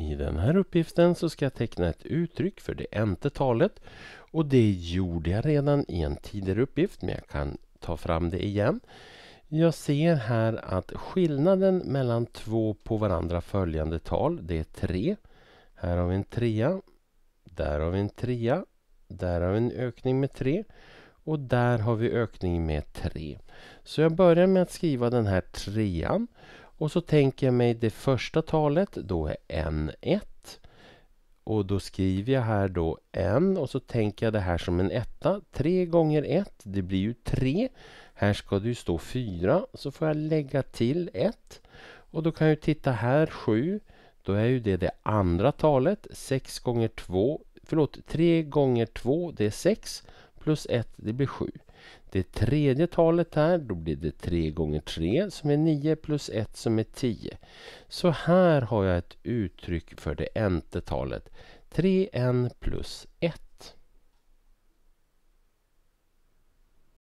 I den här uppgiften så ska jag teckna ett uttryck för det ente talet och det gjorde jag redan i en tidigare uppgift men jag kan ta fram det igen. Jag ser här att skillnaden mellan två på varandra följande tal det är tre. Här har vi en trea. Där har vi en trea. Där har vi en ökning med tre. och där har vi ökning med tre. Så jag börjar med att skriva den här trean och så tänker jag mig det första talet, då är N1. Och då skriver jag här då N och så tänker jag det här som en etta. 3 gånger 1, det blir ju 3. Här ska det ju stå 4, så får jag lägga till 1. Och då kan jag ju titta här, 7. Då är ju det det andra talet. 6 gånger 2, förlåt 3 gånger 2 det är 6. Plus 1 det blir 7. Det tredje talet här, då blir det 3 gånger 3 som är 9 plus 1 som är 10. Så här har jag ett uttryck för det n talet. 3n plus 1.